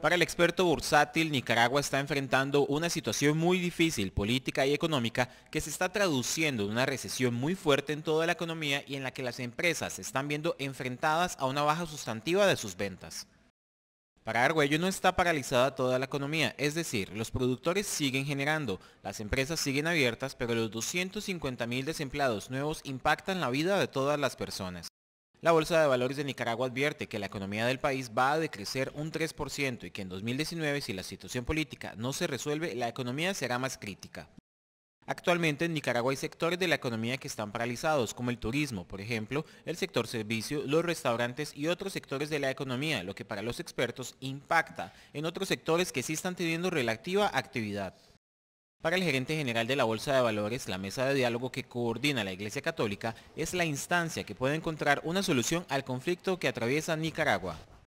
Para el experto bursátil, Nicaragua está enfrentando una situación muy difícil política y económica que se está traduciendo en una recesión muy fuerte en toda la economía y en la que las empresas se están viendo enfrentadas a una baja sustantiva de sus ventas. Para Argüello no está paralizada toda la economía, es decir, los productores siguen generando, las empresas siguen abiertas, pero los 250.000 desempleados nuevos impactan la vida de todas las personas. La Bolsa de Valores de Nicaragua advierte que la economía del país va a decrecer un 3% y que en 2019, si la situación política no se resuelve, la economía será más crítica. Actualmente en Nicaragua hay sectores de la economía que están paralizados, como el turismo, por ejemplo, el sector servicio, los restaurantes y otros sectores de la economía, lo que para los expertos impacta en otros sectores que sí están teniendo relativa actividad. Para el gerente general de la Bolsa de Valores, la mesa de diálogo que coordina la Iglesia Católica es la instancia que puede encontrar una solución al conflicto que atraviesa Nicaragua.